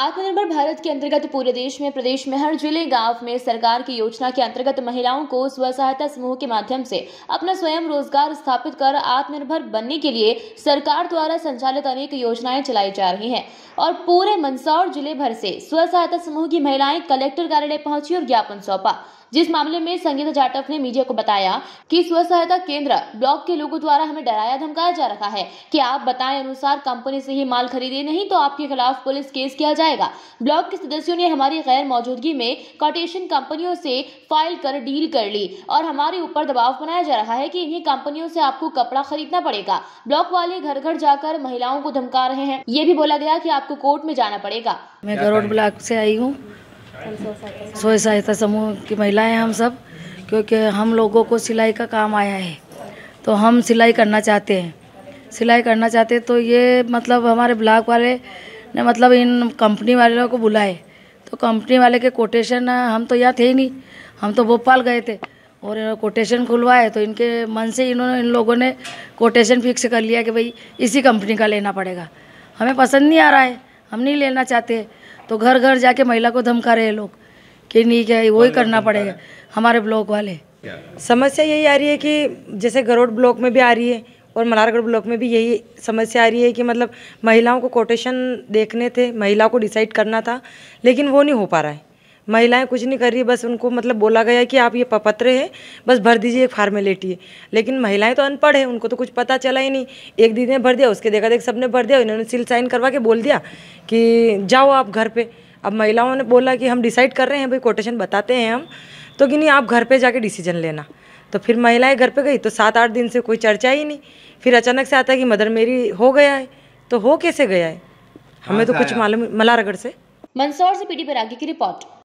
आत्मनिर्भर भारत के अंतर्गत पूरे देश में प्रदेश में हर जिले गांव में सरकार की योजना के अंतर्गत महिलाओं को स्व सहायता समूह के माध्यम से अपना स्वयं रोजगार स्थापित कर आत्मनिर्भर बनने के लिए सरकार द्वारा संचालित अनेक योजनाएं चलाई जा रही हैं और पूरे मंदसौर जिले भर से स्व सहायता समूह की महिलाएं कलेक्टर कार्यालय पहुंची और ज्ञापन सौंपा जिस मामले में संगीता जाटव ने मीडिया को बताया कि स्व सहायता केंद्र ब्लॉक के लोगों द्वारा हमें डराया धमकाया जा रहा है कि आप बताए अनुसार कंपनी से ही माल खरीदे नहीं तो आपके खिलाफ पुलिस केस किया जाए जाएगा ब्लॉक के सदस्यों ने हमारी गैर मौजूदगी में कॉटेशन कंपनियों से फाइल कर डील कर ली और हमारे ऊपर दबाव बनाया जा रहा है कि इन्हीं कंपनियों से आपको कपड़ा खरीदना पड़ेगा ब्लॉक वाले घर घर जाकर महिलाओं को धमका रहे हैं ये भी बोला गया की आपको कोर्ट में जाना पड़ेगा मैं गरोड़ तो ब्लॉक से आई हूँ स्वयं सहायता समूह की महिलाएं हम सब क्योंकि हम लोगों को सिलाई का काम आया है तो हम सिलाई करना चाहते हैं सिलाई करना चाहते हैं तो ये मतलब हमारे ब्लॉक वाले ने मतलब इन कंपनी वालों को बुलाए तो कंपनी वाले के कोटेशन हम तो यहाँ थे ही नहीं हम तो भोपाल गए थे और कोटेशन खुलवाए तो इनके मन से इन्होंने इन लोगों ने कोटेशन फिक्स कर लिया कि भाई इसी कंपनी का लेना पड़ेगा हमें पसंद नहीं आ रहा है हम नहीं लेना चाहते तो घर घर जाके महिला को धमका रहे लोग कि नहीं क्या वही करना पड़ेगा हमारे ब्लॉक वाले समस्या यही आ रही है कि जैसे गरोड ब्लॉक में भी आ रही है और मलारगढ़ ब्लॉक में भी यही समस्या आ रही है कि मतलब महिलाओं को कोटेशन देखने थे महिलाओं को डिसाइड करना था लेकिन वो नहीं हो पा रहा है महिलाएं कुछ नहीं कर रही बस उनको मतलब बोला गया कि आप ये पपत्र है बस भर दीजिए एक फार्मेलिटी है लेकिन महिलाएं तो अनपढ़ है उनको तो कुछ पता चला ही नहीं एक दीदी ने भर दिया उसके देखा देख सबने भर दिया इन्होंने सील साइन करवा के बोल दिया कि जाओ आप घर पर अब महिलाओं ने बोला कि हम डिसाइड कर रहे हैं भाई कोटेशन बताते हैं हम तो कि नहीं आप घर पर जाके डिसीजन लेना तो फिर महिलाएं घर पे गई तो सात आठ दिन से कोई चर्चा ही नहीं फिर अचानक से आता है कि मदर मेरी हो गया है तो हो कैसे गया है हमें हाँ तो कुछ मालूम मलारगढ़ से मंदसौर से पीटी पर आगे की रिपोर्ट